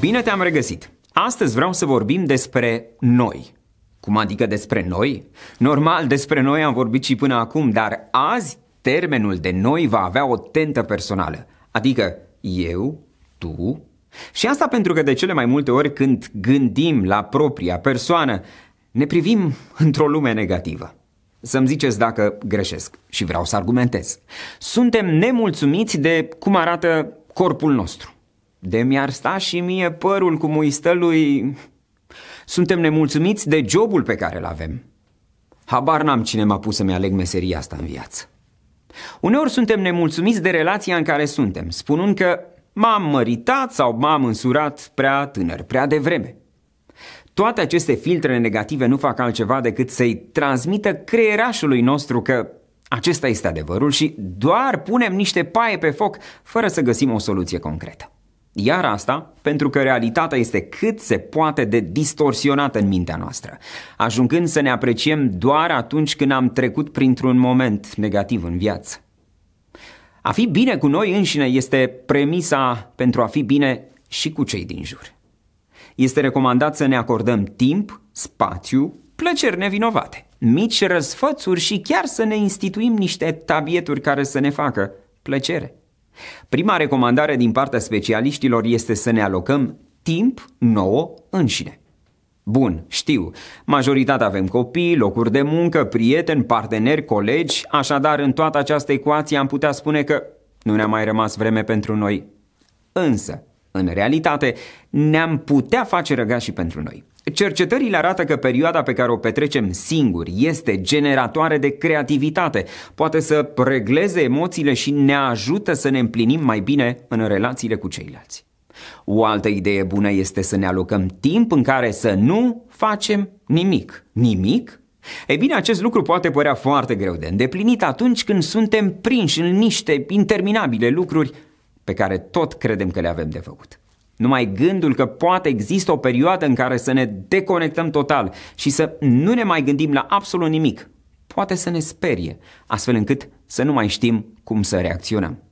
Bine te-am regăsit! Astăzi vreau să vorbim despre noi. Cum adică despre noi? Normal, despre noi am vorbit și până acum, dar azi termenul de noi va avea o tentă personală. Adică eu, tu, și asta pentru că de cele mai multe ori când gândim la propria persoană, ne privim într-o lume negativă. Să-mi ziceți dacă greșesc și vreau să argumentez. Suntem nemulțumiți de cum arată corpul nostru. De mi-ar sta și mie părul cum îi stă lui... Suntem nemulțumiți de jobul pe care îl avem. Habar n-am cine m-a pus să-mi aleg meseria asta în viață. Uneori suntem nemulțumiți de relația în care suntem, spunând că m-am măritat sau m-am însurat prea tânăr, prea devreme. Toate aceste filtre negative nu fac altceva decât să-i transmită creierașului nostru că acesta este adevărul și doar punem niște paie pe foc fără să găsim o soluție concretă. Iar asta pentru că realitatea este cât se poate de distorsionată în mintea noastră, ajungând să ne apreciem doar atunci când am trecut printr-un moment negativ în viață. A fi bine cu noi înșine este premisa pentru a fi bine și cu cei din jur. Este recomandat să ne acordăm timp, spațiu, plăceri nevinovate, mici răsfățuri și chiar să ne instituim niște tabieturi care să ne facă plăcere. Prima recomandare din partea specialiștilor este să ne alocăm timp nouă înșine. Bun, știu, majoritatea avem copii, locuri de muncă, prieteni, parteneri, colegi, așadar în toată această ecuație am putea spune că nu ne-a mai rămas vreme pentru noi. Însă, în realitate, ne-am putea face răga și pentru noi. Cercetările arată că perioada pe care o petrecem singuri este generatoare de creativitate, poate să regleze emoțiile și ne ajută să ne împlinim mai bine în relațiile cu ceilalți. O altă idee bună este să ne alocăm timp în care să nu facem nimic. Nimic? Ei bine, acest lucru poate părea foarte greu de îndeplinit atunci când suntem prinși în niște interminabile lucruri pe care tot credem că le avem de făcut. Numai gândul că poate există o perioadă în care să ne deconectăm total și să nu ne mai gândim la absolut nimic, poate să ne sperie, astfel încât să nu mai știm cum să reacționăm.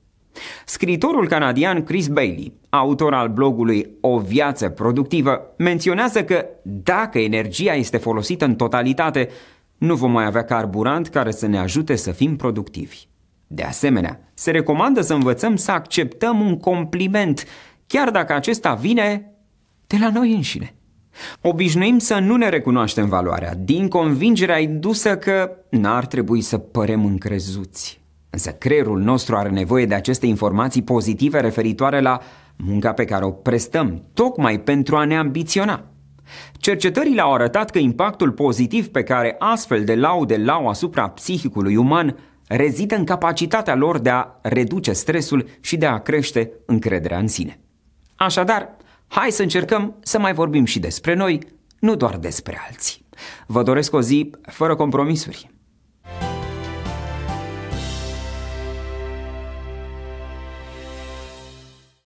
Scriitorul canadian Chris Bailey, autor al blogului O viață productivă, menționează că dacă energia este folosită în totalitate, nu vom mai avea carburant care să ne ajute să fim productivi. De asemenea, se recomandă să învățăm să acceptăm un compliment chiar dacă acesta vine de la noi înșine. Obișnuim să nu ne recunoaștem valoarea, din convingerea indusă că n-ar trebui să părem încrezuți. Însă creierul nostru are nevoie de aceste informații pozitive referitoare la munca pe care o prestăm, tocmai pentru a ne ambiționa. Cercetările au arătat că impactul pozitiv pe care astfel de laude l-au asupra psihicului uman rezită în capacitatea lor de a reduce stresul și de a crește încrederea în sine. Așadar, hai să încercăm să mai vorbim și despre noi, nu doar despre alții. Vă doresc o zi fără compromisuri.